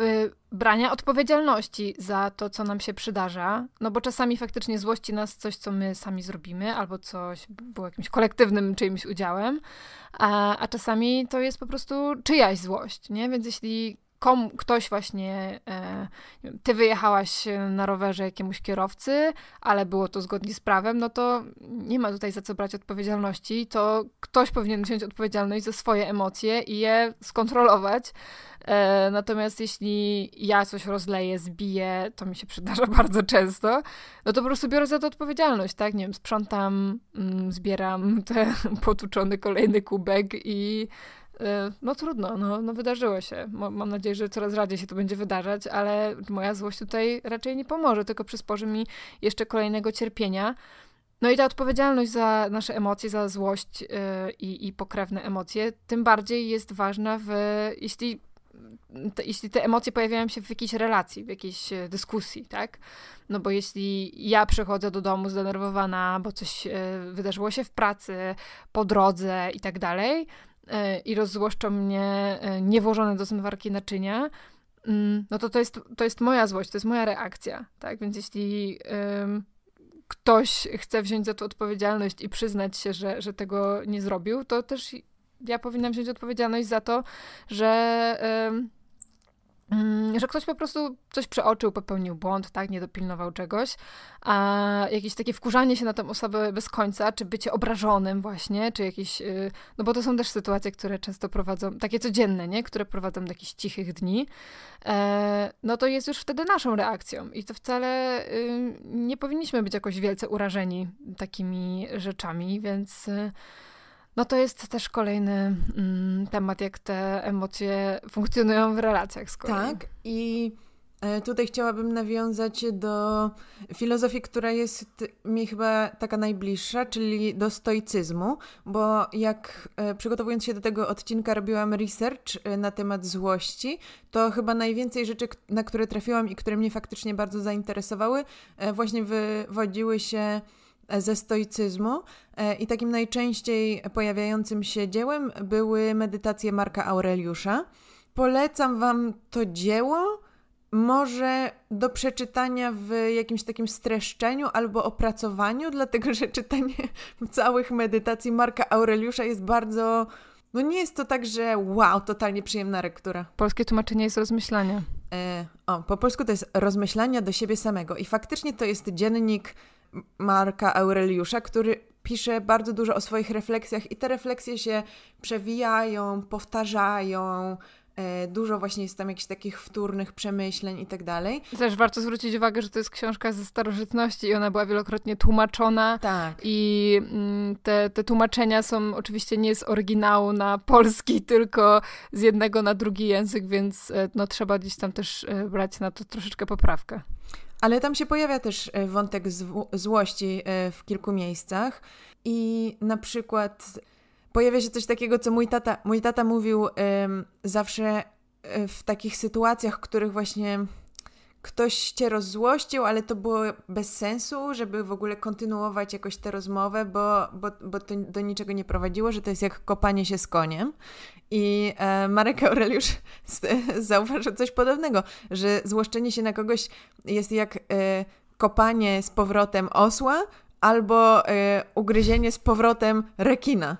y, brania odpowiedzialności za to, co nam się przydarza, no bo czasami faktycznie złości nas coś, co my sami zrobimy, albo coś było jakimś kolektywnym czyimś udziałem, a, a czasami to jest po prostu czyjaś złość, nie? Więc jeśli komu, ktoś właśnie, e, ty wyjechałaś e, na rowerze jakiemuś kierowcy, ale było to zgodnie z prawem, no to nie ma tutaj za co brać odpowiedzialności, to ktoś powinien wziąć odpowiedzialność za swoje emocje i je skontrolować. E, natomiast jeśli ja coś rozleję, zbiję, to mi się przydarza bardzo często, no to po prostu biorę za to odpowiedzialność, tak? Nie wiem, sprzątam, mm, zbieram ten potuczony kolejny kubek i E, no trudno, no, no wydarzyło się. Mam nadzieję, że coraz rzadziej się to będzie wydarzać, ale moja złość tutaj raczej nie pomoże, tylko przysporzy mi jeszcze kolejnego cierpienia. No i ta odpowiedzialność za nasze emocje, za złość e, i, i pokrewne emocje, tym bardziej jest ważna w, jeśli te, jeśli te emocje pojawiają się w jakiejś relacji, w jakiejś e, dyskusji, tak? No bo jeśli ja przychodzę do domu zdenerwowana, bo coś wydarzyło się w pracy, po drodze i tak dalej, E, i rozzłoszczą mnie e, niewożone do zmywarki naczynia, mm, no to to jest, to jest moja złość, to jest moja reakcja, tak? Więc jeśli um, ktoś chce wziąć za to odpowiedzialność i przyznać się, że, że tego nie zrobił, to też ja powinnam wziąć odpowiedzialność za to, że... Um, Mm, że ktoś po prostu coś przeoczył, popełnił błąd, tak, nie dopilnował czegoś, a jakieś takie wkurzanie się na tę osobę bez końca, czy bycie obrażonym właśnie, czy jakieś, y, no bo to są też sytuacje, które często prowadzą, takie codzienne, nie, które prowadzą do jakichś cichych dni, e, no to jest już wtedy naszą reakcją i to wcale y, nie powinniśmy być jakoś wielce urażeni takimi rzeczami, więc y, no to jest też kolejny mm, temat, jak te emocje funkcjonują w relacjach z kolei. Tak i e, tutaj chciałabym nawiązać do filozofii, która jest mi chyba taka najbliższa, czyli do stoicyzmu, bo jak e, przygotowując się do tego odcinka robiłam research e, na temat złości, to chyba najwięcej rzeczy, na które trafiłam i które mnie faktycznie bardzo zainteresowały, właśnie wywodziły się E, ze stoicyzmu e, i takim najczęściej pojawiającym się dziełem były medytacje Marka Aureliusza. Polecam Wam to dzieło, może do przeczytania w jakimś takim streszczeniu albo opracowaniu, dlatego że czytanie całych medytacji Marka Aureliusza jest bardzo. No nie jest to tak, że wow, totalnie przyjemna lektura. Polskie tłumaczenie jest rozmyślanie. E, o, po polsku to jest rozmyślania do siebie samego. I faktycznie to jest dziennik Marka Aureliusza, który pisze bardzo dużo o swoich refleksjach i te refleksje się przewijają, powtarzają. E, dużo właśnie jest tam jakichś takich wtórnych przemyśleń i tak dalej. Też warto zwrócić uwagę, że to jest książka ze starożytności i ona była wielokrotnie tłumaczona. Tak. I mm, te, te tłumaczenia są oczywiście nie z oryginału na polski, tylko z jednego na drugi język, więc e, no, trzeba gdzieś tam też e, brać na to troszeczkę poprawkę. Ale tam się pojawia też e, wątek złości e, w kilku miejscach. I na przykład pojawia się coś takiego, co mój tata, mój tata mówił zawsze e, w takich sytuacjach, których właśnie ktoś cię rozzłościł, ale to było bez sensu, żeby w ogóle kontynuować jakoś tę rozmowę, bo, bo, bo to do niczego nie prowadziło, że to jest jak kopanie się z koniem. I e, Marek Aureliusz zauważył coś podobnego, że złoszczenie się na kogoś jest jak e, kopanie z powrotem osła albo e, ugryzienie z powrotem rekina.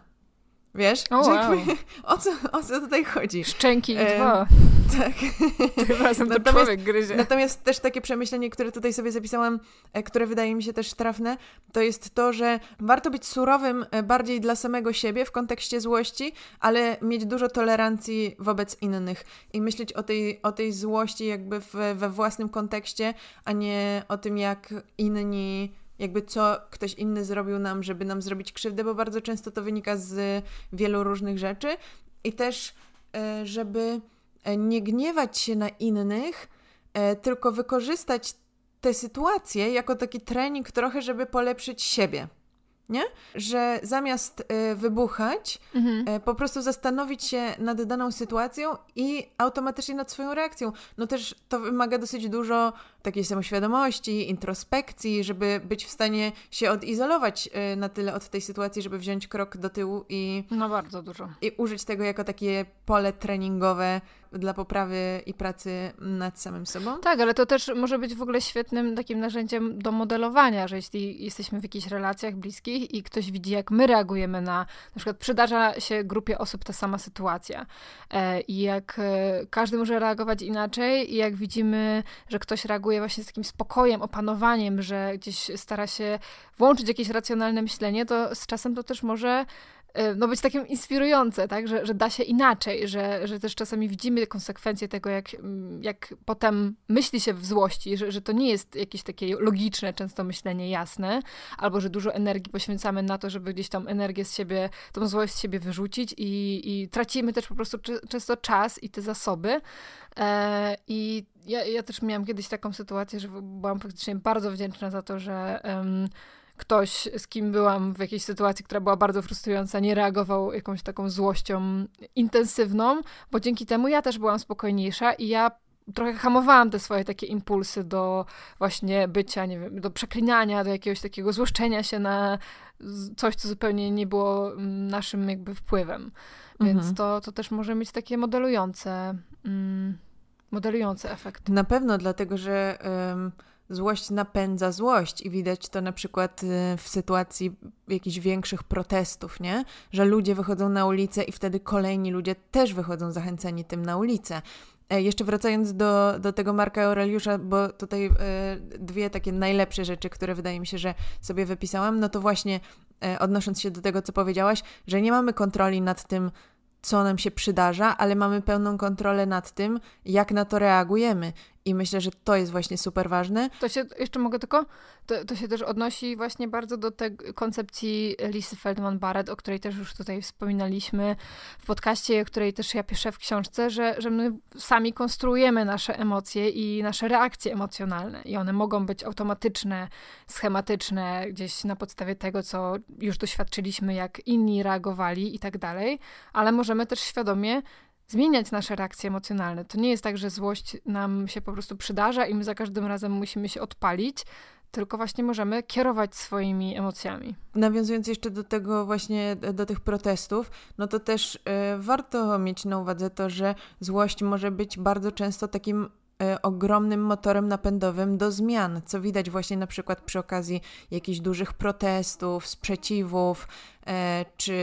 Wiesz? Oh, wow. o, co, o co tutaj chodzi? Szczęki i e, dwa. Tak. razem to natomiast, człowiek gryzie. Natomiast też takie przemyślenie, które tutaj sobie zapisałam, e, które wydaje mi się też trafne, to jest to, że warto być surowym e, bardziej dla samego siebie w kontekście złości, ale mieć dużo tolerancji wobec innych i myśleć o tej, o tej złości jakby w, we własnym kontekście, a nie o tym, jak inni jakby co ktoś inny zrobił nam, żeby nam zrobić krzywdę, bo bardzo często to wynika z wielu różnych rzeczy i też, e, żeby e, nie gniewać się na innych, e, tylko wykorzystać tę sytuację jako taki trening trochę, żeby polepszyć siebie nie? Że zamiast y, wybuchać, mhm. y, po prostu zastanowić się nad daną sytuacją i automatycznie nad swoją reakcją. No też to wymaga dosyć dużo takiej samoświadomości, introspekcji, żeby być w stanie się odizolować y, na tyle od tej sytuacji, żeby wziąć krok do tyłu i. No bardzo dużo. I użyć tego jako takie pole treningowe dla poprawy i pracy nad samym sobą. Tak, ale to też może być w ogóle świetnym takim narzędziem do modelowania, że jeśli jesteśmy w jakichś relacjach bliskich i ktoś widzi, jak my reagujemy na, na przykład przydarza się grupie osób ta sama sytuacja e, i jak e, każdy może reagować inaczej i jak widzimy, że ktoś reaguje właśnie z takim spokojem, opanowaniem, że gdzieś stara się włączyć jakieś racjonalne myślenie, to z czasem to też może E, no być takim inspirujące, tak? że, że da się inaczej, że, że też czasami widzimy konsekwencje tego, jak, jak potem myśli się w złości, że, że to nie jest jakieś takie logiczne często myślenie jasne, albo że dużo energii poświęcamy na to, żeby gdzieś tą energię z siebie, tą złość z siebie wyrzucić i, i tracimy też po prostu często czas i te zasoby. E, I ja, ja też miałam kiedyś taką sytuację, że byłam faktycznie bardzo wdzięczna za to, że... Um, ktoś, z kim byłam w jakiejś sytuacji, która była bardzo frustrująca, nie reagował jakąś taką złością intensywną, bo dzięki temu ja też byłam spokojniejsza i ja trochę hamowałam te swoje takie impulsy do właśnie bycia, nie wiem, do przeklinania, do jakiegoś takiego złoszczenia się na coś, co zupełnie nie było mm, naszym jakby wpływem. Więc mhm. to, to też może mieć takie modelujące, mm, modelujące efekty. Na pewno, dlatego że złość napędza złość i widać to na przykład y, w sytuacji jakichś większych protestów, nie? Że ludzie wychodzą na ulicę i wtedy kolejni ludzie też wychodzą zachęceni tym na ulicę. E, jeszcze wracając do, do tego Marka Aureliusza, bo tutaj e, dwie takie najlepsze rzeczy, które wydaje mi się, że sobie wypisałam, no to właśnie e, odnosząc się do tego, co powiedziałaś, że nie mamy kontroli nad tym, co nam się przydarza, ale mamy pełną kontrolę nad tym, jak na to reagujemy. I myślę, że to jest właśnie super ważne. To się, jeszcze mogę tylko, to, to się też odnosi właśnie bardzo do tej koncepcji Lisy Feldman-Barrett, o której też już tutaj wspominaliśmy w podcaście, o której też ja piszę w książce, że, że my sami konstruujemy nasze emocje i nasze reakcje emocjonalne. I one mogą być automatyczne, schematyczne, gdzieś na podstawie tego, co już doświadczyliśmy, jak inni reagowali i tak dalej, ale możemy też świadomie zmieniać nasze reakcje emocjonalne. To nie jest tak, że złość nam się po prostu przydarza i my za każdym razem musimy się odpalić, tylko właśnie możemy kierować swoimi emocjami. Nawiązując jeszcze do tego właśnie, do tych protestów, no to też y, warto mieć na uwadze to, że złość może być bardzo często takim y, ogromnym motorem napędowym do zmian, co widać właśnie na przykład przy okazji jakichś dużych protestów, sprzeciwów, y, czy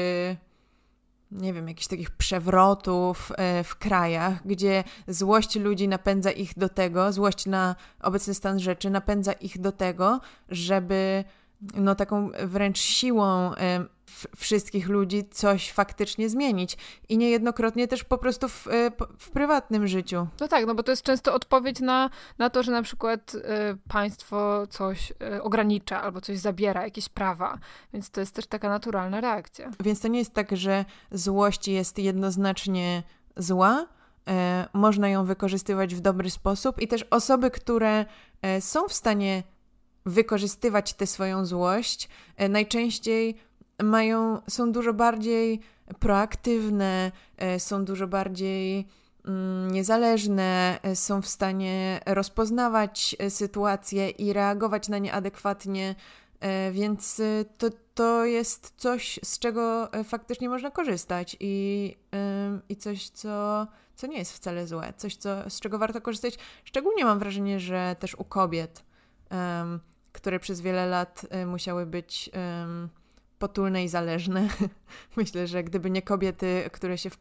nie wiem, jakichś takich przewrotów e, w krajach, gdzie złość ludzi napędza ich do tego, złość na obecny stan rzeczy napędza ich do tego, żeby no, taką wręcz siłą wszystkich ludzi coś faktycznie zmienić. I niejednokrotnie też po prostu w, e, w, prywatnym życiu. No tak, no bo to jest często odpowiedź na, na to, że na przykład y, państwo coś y, ogranicza albo coś zabiera, jakieś prawa. Więc to jest też taka naturalna reakcja. Więc to nie jest tak, że złość jest jednoznacznie zła. Y, można ją wykorzystywać w dobry sposób, i też osoby, które są w stanie wykorzystywać tę swoją złość, e, najczęściej mają, są dużo bardziej proaktywne, e, są dużo bardziej mm, niezależne, e, są w stanie rozpoznawać sytuacje i reagować na nie adekwatnie, więc to, to jest coś, z czego faktycznie można korzystać i, i coś, co, co nie jest wcale złe, coś, co, z czego warto korzystać. Szczególnie mam wrażenie, że też u kobiet um, które przez wiele lat y, musiały być um, potulne i zależne. Myślę, że gdyby nie kobiety, które się w,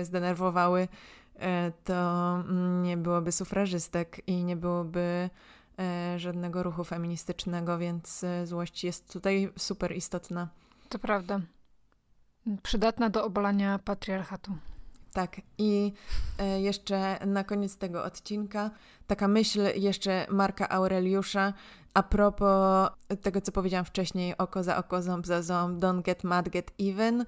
y, zdenerwowały, y, to mm, nie byłoby sufrażystek i nie byłoby żadnego ruchu feministycznego, więc złość jest tutaj super istotna. To prawda. Przydatna do obalania patriarchatu. Tak, i e, jeszcze na koniec tego odcinka taka myśl jeszcze Marka Aureliusza a propos tego, co powiedziałam wcześniej, oko za oko, ząb za ząb, don't get mad, get even,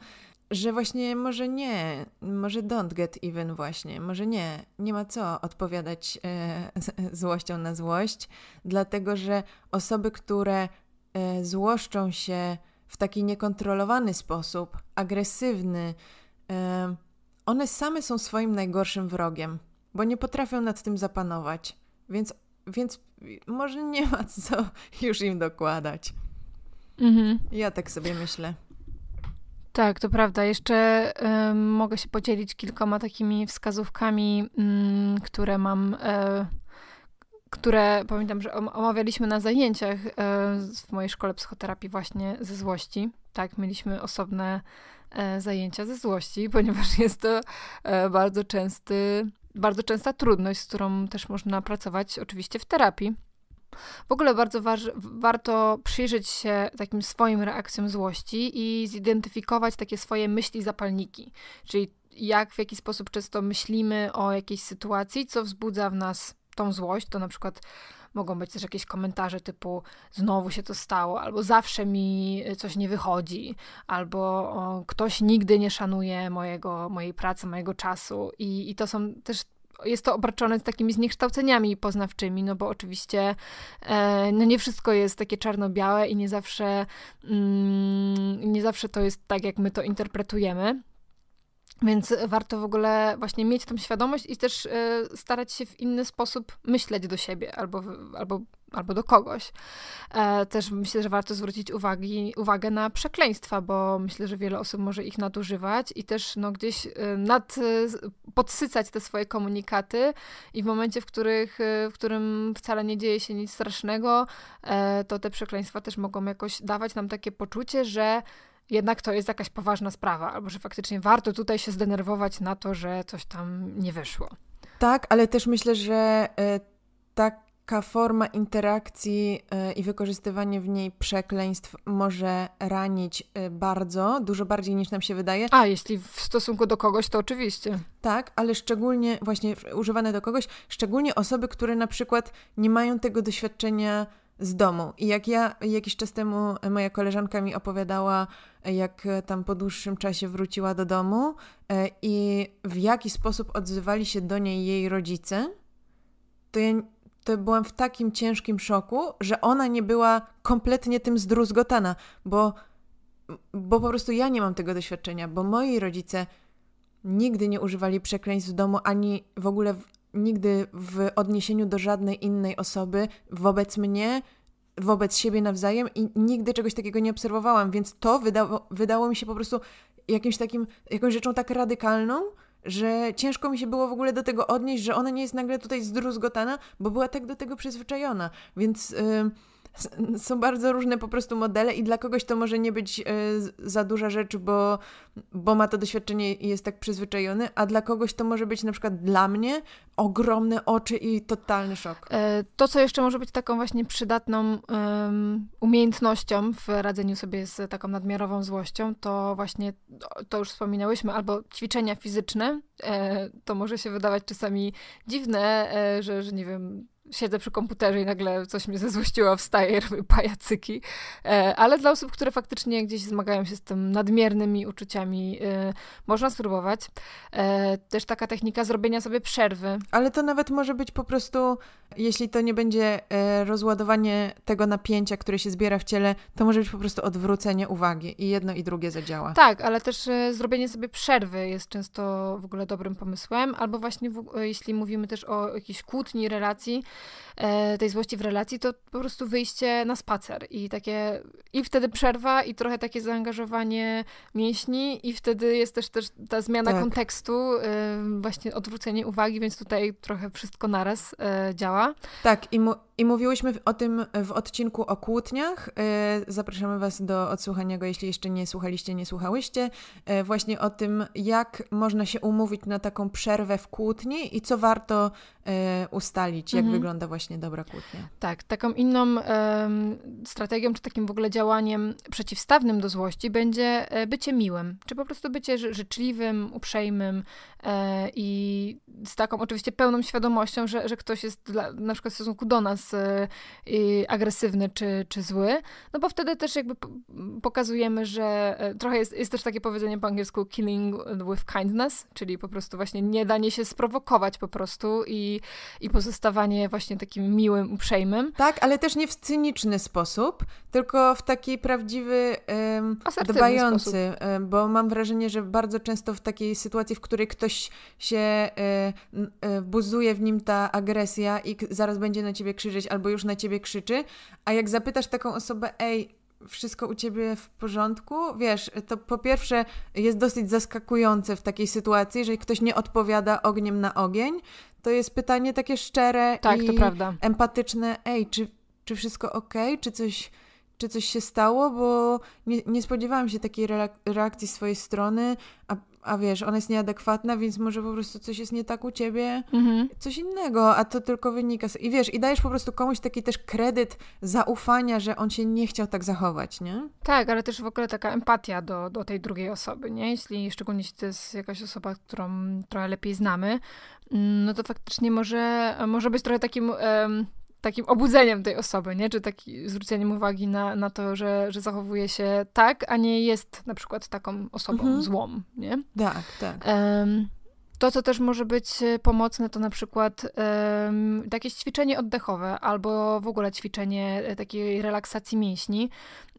że właśnie może nie, może don't get even właśnie, może nie, nie ma co odpowiadać e, złością na złość, dlatego że osoby, które e, złoszczą się w taki niekontrolowany sposób, agresywny, one same są swoim najgorszym wrogiem, bo nie potrafią nad tym zapanować, więc, więc może nie ma co już im dokładać. Mhm. Ja tak sobie myślę. Tak, to prawda. Jeszcze y, mogę się podzielić kilkoma takimi wskazówkami, y, które mam. Y, które pamiętam, że omawialiśmy na zajęciach e, w mojej szkole psychoterapii właśnie ze złości. Tak, mieliśmy osobne E, zajęcia ze złości, ponieważ jest to e, bardzo częsty, bardzo częsta trudność, z którą też można pracować oczywiście w terapii. W ogóle bardzo wa warto przyjrzeć się takim swoim reakcjom złości i zidentyfikować takie swoje myśli zapalniki, czyli jak, w jaki sposób często myślimy o jakiejś sytuacji, co wzbudza w nas tą złość, to na przykład mogą być też jakieś komentarze typu znowu się to stało, albo zawsze mi coś nie wychodzi, albo ktoś nigdy nie szanuje mojego, mojej pracy, mojego czasu. I, I to są też jest to obarczone z takimi zniekształceniami poznawczymi, no bo oczywiście e, no nie wszystko jest takie czarno-białe i nie zawsze, mm, nie zawsze to jest tak, jak my to interpretujemy. Więc warto w ogóle właśnie mieć tą świadomość i też y, starać się w inny sposób myśleć do siebie albo, albo, albo do kogoś. E, też myślę, że warto zwrócić uwagi, uwagę na przekleństwa, bo myślę, że wiele osób może ich nadużywać i też no, gdzieś e, nad, e, podsycać te swoje komunikaty i w momencie, w, których, w którym wcale nie dzieje się nic strasznego, to te przekleństwa też mogą jakoś dawać nam takie poczucie, że jednak to jest jakaś poważna sprawa, albo że faktycznie warto tutaj się zdenerwować na to, że coś tam nie wyszło. Tak, ale też myślę, że e, taka forma interakcji e, i wykorzystywanie w niej przekleństw może ranić e, bardzo, dużo bardziej niż nam się wydaje. A, jeśli w stosunku do kogoś, to oczywiście. Tak, ale szczególnie właśnie używane do kogoś, szczególnie osoby, które na przykład nie mają tego doświadczenia z domu. I jak ja jakiś czas temu moja koleżanka mi opowiadała, jak tam po dłuższym czasie wróciła do domu e, i w jaki sposób odzywali się do niej jej rodzice, to ja to byłam w takim ciężkim szoku, że ona nie była kompletnie tym zdruzgotana, bo, bo po prostu ja nie mam tego doświadczenia, bo moi rodzice nigdy nie używali przekleństw w domu ani w ogóle w nigdy w odniesieniu do żadnej innej osoby wobec mnie, wobec siebie nawzajem i nigdy czegoś takiego nie obserwowałam, więc to wydało, wydało mi się po prostu jakimś takim, jakąś rzeczą tak radykalną, że ciężko mi się było w ogóle do tego odnieść, że ona nie jest nagle tutaj zdruzgotana, bo była tak do tego przyzwyczajona. Więc. Yy, są bardzo różne po prostu modele i dla kogoś to może nie być e, za duża rzecz, bo, bo ma to doświadczenie i jest tak przyzwyczajony, a dla kogoś to może być na przykład dla mnie ogromne oczy i totalny szok. E, to, co jeszcze może być taką właśnie przydatną umiejętnością w radzeniu sobie z taką nadmiarową złością, to właśnie to już wspominałyśmy, albo ćwiczenia fizyczne. E, to może się wydawać czasami dziwne, że, że nie wiem, siedzę przy komputerze i nagle coś mnie zezłościło, wstaję i robię pajacyki. E, ale dla osób, które faktycznie gdzieś zmagają się z tym nadmiernymi uczuciami, e, można spróbować. E, też taka technika zrobienia sobie przerwy. Ale to nawet może być po prostu, jeśli to nie będzie rozładowanie tego napięcia, które się zbiera w ciele, to może być po prostu odwrócenie uwagi i jedno i drugie zadziała. Tak, ale też zrobienie sobie przerwy jest często w ogóle dobrym pomysłem, albo właśnie w, jeśli mówimy też o jakiejś kłótni relacji, E, tej złości w relacji, to po prostu wyjście na spacer i takie, i wtedy przerwa i trochę takie zaangażowanie mięśni i wtedy jest też, też ta zmiana tak. kontekstu, e, właśnie odwrócenie uwagi, więc tutaj trochę wszystko naraz e, działa. Tak i mo- i mówiłyśmy o tym w odcinku o kłótniach. E, zapraszamy Was do odsłuchania go, jeśli jeszcze nie słuchaliście, nie słuchałyście. E, właśnie o tym, jak można się umówić na taką przerwę w kłótni i co warto e, ustalić, jak mhm. wygląda właśnie dobra kłótnia. Tak, taką inną strategią, czy takim w ogóle działaniem przeciwstawnym do złości będzie bycie miłym, czy po prostu bycie życzliwym, uprzejmym, E, I z taką oczywiście pełną świadomością, że, że ktoś jest dla, na przykład w stosunku do nas e, agresywny czy, czy zły, no bo wtedy też jakby pokazujemy, że e, trochę jest, jest też takie powiedzenie po angielsku killing with kindness, czyli po prostu właśnie nie danie się sprowokować po prostu i, i pozostawanie właśnie takim miłym, uprzejmym. Tak, ale też nie w cyniczny sposób, tylko w taki prawdziwy, um, dbający, sposób. bo mam wrażenie, że bardzo często w takiej sytuacji, w której ktoś jakoś się y, y, buzuje w nim ta agresja i zaraz będzie na ciebie krzyczeć albo już na ciebie krzyczy, a jak zapytasz taką osobę, ej, wszystko u ciebie w porządku? Wiesz, to po pierwsze jest dosyć zaskakujące w takiej sytuacji, jeżeli ktoś nie odpowiada ogniem na ogień, to jest pytanie takie szczere tak, i empatyczne. Ej, czy, czy wszystko ok? Czy coś, czy coś się stało? Bo nie, nie spodziewałam się takiej reakcji z swojej strony, a a wiesz, ona jest nieadekwatna, więc może po prostu coś jest nie tak u ciebie, mhm. coś innego, a to tylko wynika z... I wiesz, i dajesz po prostu komuś taki też kredyt zaufania, że on się nie chciał tak zachować, nie? Tak, ale też w ogóle taka empatia do, do tej drugiej osoby, nie? Jeśli szczególnie jeśli to jest jakaś osoba, którą trochę lepiej znamy, mm, no to faktycznie może, może być trochę takim... Um takim obudzeniem tej osoby, nie? Czy taki zwróceniem uwagi na, na to, że, że zachowuje się tak, a nie jest na przykład taką osobą mhm. złą, nie? Tak, tak. Um, to, co też może być e, pomocne, to na przykład um, jakieś ćwiczenie oddechowe albo w ogóle ćwiczenie e, takiej relaksacji mięśni,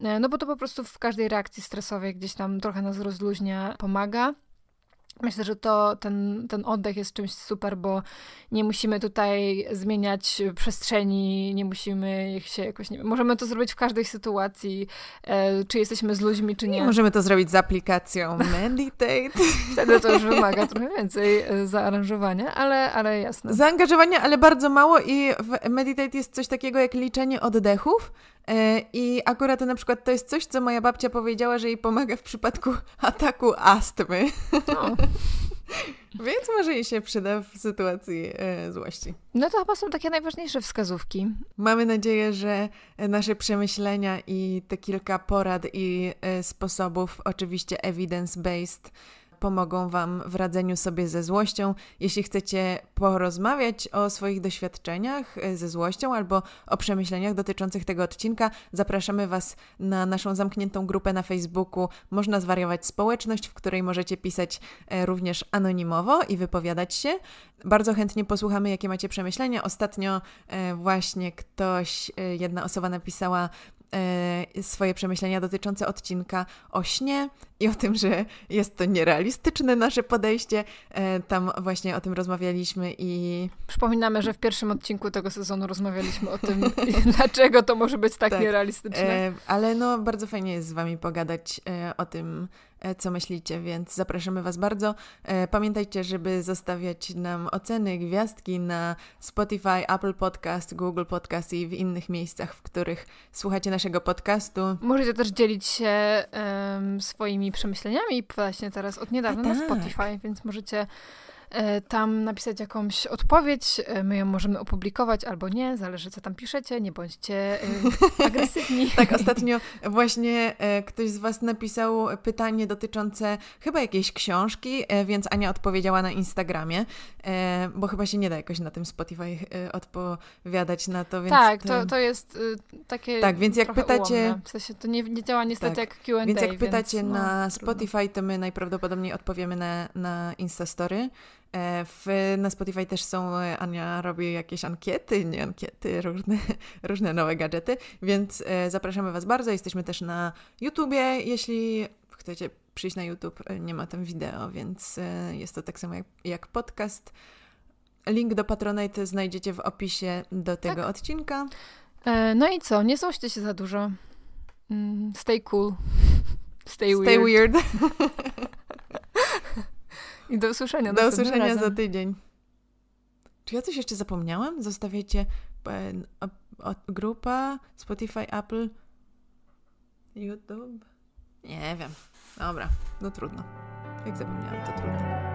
e, no bo to po prostu w każdej reakcji stresowej gdzieś tam trochę nas rozluźnia, pomaga. Myślę, że to ten, ten oddech jest czymś super, bo nie musimy tutaj zmieniać przestrzeni, nie musimy ich się jakoś nie. Wiem, możemy to zrobić w każdej sytuacji, e, czy jesteśmy z ludźmi, czy nie. nie możemy to zrobić z aplikacją Meditate. Wtedy to już wymaga trochę więcej e, zaaranżowania, ale, ale jasne. Zaangażowania, ale bardzo mało i w Meditate jest coś takiego jak liczenie oddechów E, I akurat na przykład to jest coś, co moja babcia powiedziała, że jej pomaga w przypadku ataku astmy. No. Więc może jej się przyda w sytuacji e, złości. No to chyba są takie najważniejsze wskazówki. Mamy nadzieję, że e, nasze przemyślenia i te kilka porad i sposobów, oczywiście evidence-based, pomogą Wam w radzeniu sobie ze złością. Jeśli chcecie porozmawiać o swoich doświadczeniach e, ze złością albo o przemyśleniach dotyczących tego odcinka, zapraszamy Was na naszą zamkniętą grupę na Facebooku. Można zwariować społeczność, w której możecie pisać e, również anonimowo i wypowiadać się. Bardzo chętnie posłuchamy, jakie macie przemyślenia. Ostatnio e, właśnie ktoś, jedna osoba napisała, Y, swoje przemyślenia dotyczące odcinka o śnie i o tym, że jest to nierealistyczne nasze podejście. Y, tam właśnie o tym rozmawialiśmy i. Przypominamy, że w pierwszym odcinku tego sezonu rozmawialiśmy o tym, dlaczego to może być tak, tak. nierealistyczne. E, ale no, bardzo fajnie jest z Wami pogadać e, o tym, E, co myślicie, więc zapraszamy Was bardzo. E, pamiętajcie, żeby zostawiać nam oceny, gwiazdki na Spotify, Apple Podcast, Google Podcast i w innych miejscach, w których słuchacie naszego podcastu. Możecie też dzielić się um, swoimi przemyśleniami właśnie teraz od niedawna tak. na Spotify, więc możecie E, tam napisać jakąś odpowiedź. E, my ją możemy opublikować albo nie, zależy co tam piszecie, nie bądźcie e, agresywni. tak, ostatnio właśnie ktoś z Was napisał pytanie dotyczące chyba jakiejś książki, więc Ania odpowiedziała na Instagramie, bo chyba się nie da jakoś na tym Spotify odpowiadać na to. Więc tak, to, to jest y, takie. Tak, więc jak pytacie. W sensie to nie, nie działa niestety tak, jak QA. Więc jak pytacie więc, no, na Spotify, to my najprawdopodobniej odpowiemy na, na Instastory. E, w, na Spotify też są, e, Ania robi jakieś ankiety, nie ankiety, różne, różne nowe gadżety, więc e, zapraszamy Was bardzo. Jesteśmy też na YouTubie, jeśli chcecie przyjść na YouTube, nie ma tam wideo, więc jest to tak samo jak, jak podcast. Link do Patronite znajdziecie w opisie do tego tak. odcinka. No i co? Nie sąście się za dużo. Mm, stay cool. Stay, Stay weird. weird. I do usłyszenia. Do, usłyszenia razem. za tydzień. Czy ja coś jeszcze zapomniałam? Zostawiacie grupa Spotify, Apple, YouTube? Nie wiem. Dobra, no trudno. Jak zapomniałam, to trudno.